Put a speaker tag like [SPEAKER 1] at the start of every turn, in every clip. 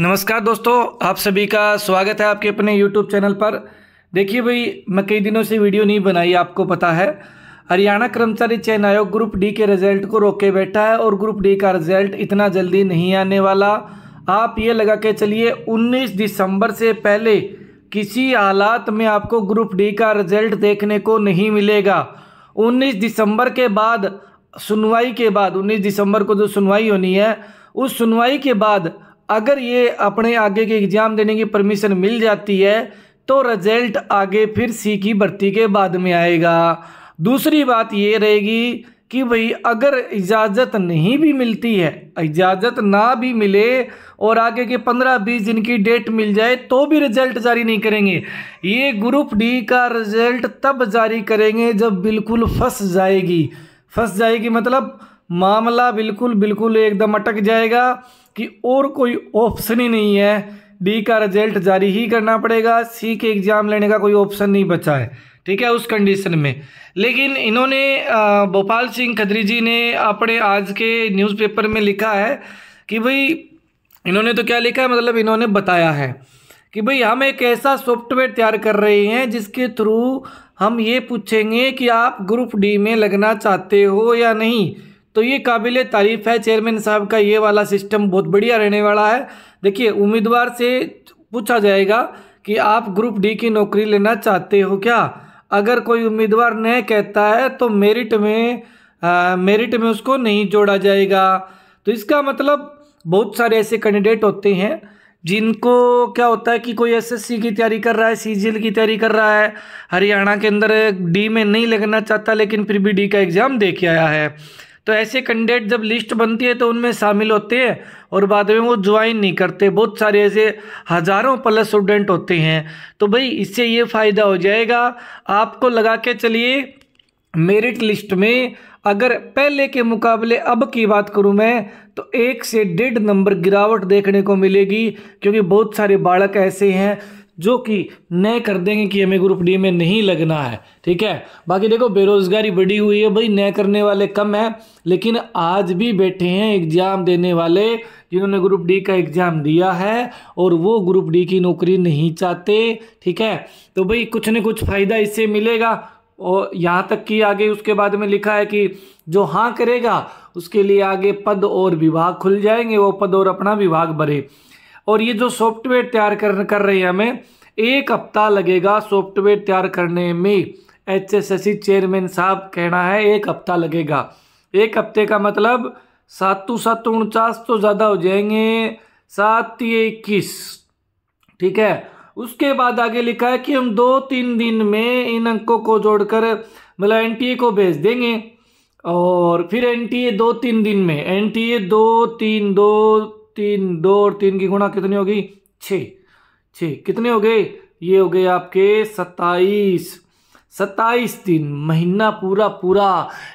[SPEAKER 1] नमस्कार दोस्तों आप सभी का स्वागत है आपके अपने यूट्यूब चैनल पर देखिए भाई मैं कई दिनों से वीडियो नहीं बनाई आपको पता है हरियाणा कर्मचारी चयन आयोग ग्रुप डी के रिजल्ट को रोके बैठा है और ग्रुप डी का रिजल्ट इतना जल्दी नहीं आने वाला आप ये लगा के चलिए 19 दिसंबर से पहले किसी हालात में आपको ग्रुप डी का रिजल्ट देखने को नहीं मिलेगा उन्नीस दिसंबर के बाद सुनवाई के बाद उन्नीस दिसंबर को जो सुनवाई होनी है उस सुनवाई के बाद अगर ये अपने आगे के एग्ज़ाम देने की परमिशन मिल जाती है तो रिजल्ट आगे फिर सी की भर्ती के बाद में आएगा दूसरी बात ये रहेगी कि भाई अगर इजाज़त नहीं भी मिलती है इजाज़त ना भी मिले और आगे के पंद्रह बीस दिन की डेट मिल जाए तो भी रिजल्ट जारी नहीं करेंगे ये ग्रुप डी का रिजल्ट तब जारी करेंगे जब बिल्कुल फंस जाएगी फंस जाएगी मतलब मामला बिल्कुल बिल्कुल एकदम अटक जाएगा कि और कोई ऑप्शन ही नहीं है बी का रिजल्ट जारी ही करना पड़ेगा सी के एग्ज़ाम लेने का कोई ऑप्शन नहीं बचा है ठीक है उस कंडीशन में लेकिन इन्होंने भोपाल सिंह खदरी जी ने अपने आज के न्यूज़पेपर में लिखा है कि भाई इन्होंने तो क्या लिखा है मतलब इन्होंने बताया है कि भाई हम एक ऐसा सॉफ्टवेयर तैयार कर रहे हैं जिसके थ्रू हम ये पूछेंगे कि आप ग्रुप डी में लगना चाहते हो या नहीं तो ये काबिल तारीफ़ है चेयरमैन साहब का ये वाला सिस्टम बहुत बढ़िया रहने वाला है देखिए उम्मीदवार से पूछा जाएगा कि आप ग्रुप डी की नौकरी लेना चाहते हो क्या अगर कोई उम्मीदवार न कहता है तो मेरिट में आ, मेरिट में उसको नहीं जोड़ा जाएगा तो इसका मतलब बहुत सारे ऐसे कैंडिडेट होते हैं जिनको क्या होता है कि कोई एसएससी की तैयारी कर रहा है सीजीएल की तैयारी कर रहा है हरियाणा के अंदर डी में नहीं लगना चाहता लेकिन फिर भी डी का एग्ज़ाम दे के आया है तो ऐसे कैंडिडेट जब लिस्ट बनती है तो उनमें शामिल होते हैं और बाद में वो ज्वाइन नहीं करते बहुत सारे ऐसे हज़ारों प्लस स्टूडेंट होते हैं तो भाई इससे ये फ़ायदा हो जाएगा आपको लगा के चलिए मेरिट लिस्ट में अगर पहले के मुकाबले अब की बात करूं मैं तो एक से डेढ़ नंबर गिरावट देखने को मिलेगी क्योंकि बहुत सारे बालक ऐसे हैं जो कि नए कर देंगे कि हमें ग्रुप डी में नहीं लगना है ठीक है बाकी देखो बेरोज़गारी बढ़ी हुई है भाई नए करने वाले कम है लेकिन आज भी बैठे हैं एग्ज़ाम देने वाले जिन्होंने ग्रुप डी का एग्ज़ाम दिया है और वो ग्रुप डी की नौकरी नहीं चाहते ठीक है तो भाई कुछ न कुछ फ़ायदा इससे मिलेगा और यहाँ तक कि आगे उसके बाद में लिखा है कि जो हाँ करेगा उसके लिए आगे पद और विभाग खुल जाएंगे वो पद और अपना विभाग भरे और ये जो सॉफ्टवेयर तैयार कर कर रहे हैं हमें एक हफ्ता लगेगा सॉफ्टवेयर तैयार करने में एच चेयरमैन साहब कहना है एक हफ्ता लगेगा एक हफ्ते का मतलब सातों सात उनचास तो ज़्यादा हो जाएंगे सात ये इक्कीस ठीक है उसके बाद आगे लिखा है कि हम दो तीन दिन में इन अंकों को जोड़कर मतलब ए को भेज देंगे और फिर ए दो तीन दिन में ए दो तीन दो तीन दो और तीन की गुणा कितनी होगी छ छ कितने हो गए ये हो गए आपके सत्ताईस सत्ताईस दिन महीना पूरा पूरा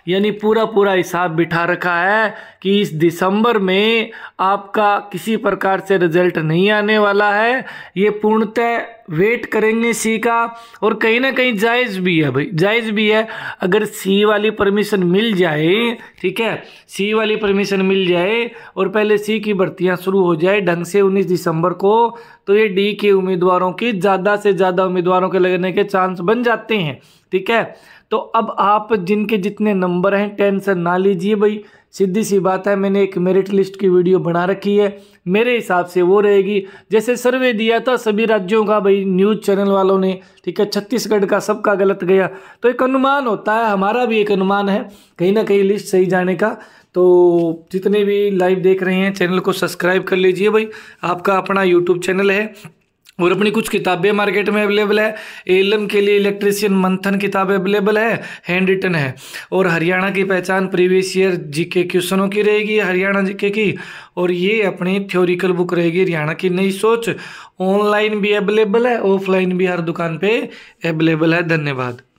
[SPEAKER 1] यानी पूरा पूरा हिसाब बिठा रखा है कि इस दिसंबर में आपका किसी प्रकार से रिजल्ट नहीं आने वाला है ये पूर्णतः वेट करेंगे सी का और कहीं ना कहीं जायज़ भी है भाई जायज़ भी है अगर सी वाली परमिशन मिल जाए ठीक है सी वाली परमिशन मिल जाए और पहले सी की भर्तियां शुरू हो जाए ढंग से 19 दिसंबर को तो ये डी के उम्मीदवारों की ज़्यादा से ज़्यादा उम्मीदवारों के लगने के चांस बन जाते हैं ठीक है तो अब आप जिनके जितने नंबर हैं टेंशन ना लीजिए भाई सीधी सी बात है मैंने एक मेरिट लिस्ट की वीडियो बना रखी है मेरे हिसाब से वो रहेगी जैसे सर्वे दिया था सभी राज्यों का भाई न्यूज़ चैनल वालों ने ठीक है छत्तीसगढ़ का सबका गलत गया तो एक अनुमान होता है हमारा भी एक अनुमान है कहीं ना कहीं लिस्ट सही जाने का तो जितने भी लाइव देख रहे हैं चैनल को सब्सक्राइब कर लीजिए भाई आपका अपना यूट्यूब चैनल है और अपनी कुछ किताबें मार्केट में अवेलेबल है एलम के लिए इलेक्ट्रिशियन मंथन किताब अवेलेबल है हैंड रिटन है और हरियाणा की पहचान प्रीवियस ईयर जीके क्वेश्चनों की रहेगी हरियाणा जीके की और ये अपनी थ्योरिकल बुक रहेगी हरियाणा की नई सोच ऑनलाइन भी अवेलेबल है ऑफलाइन भी हर दुकान पे अवेलेबल है धन्यवाद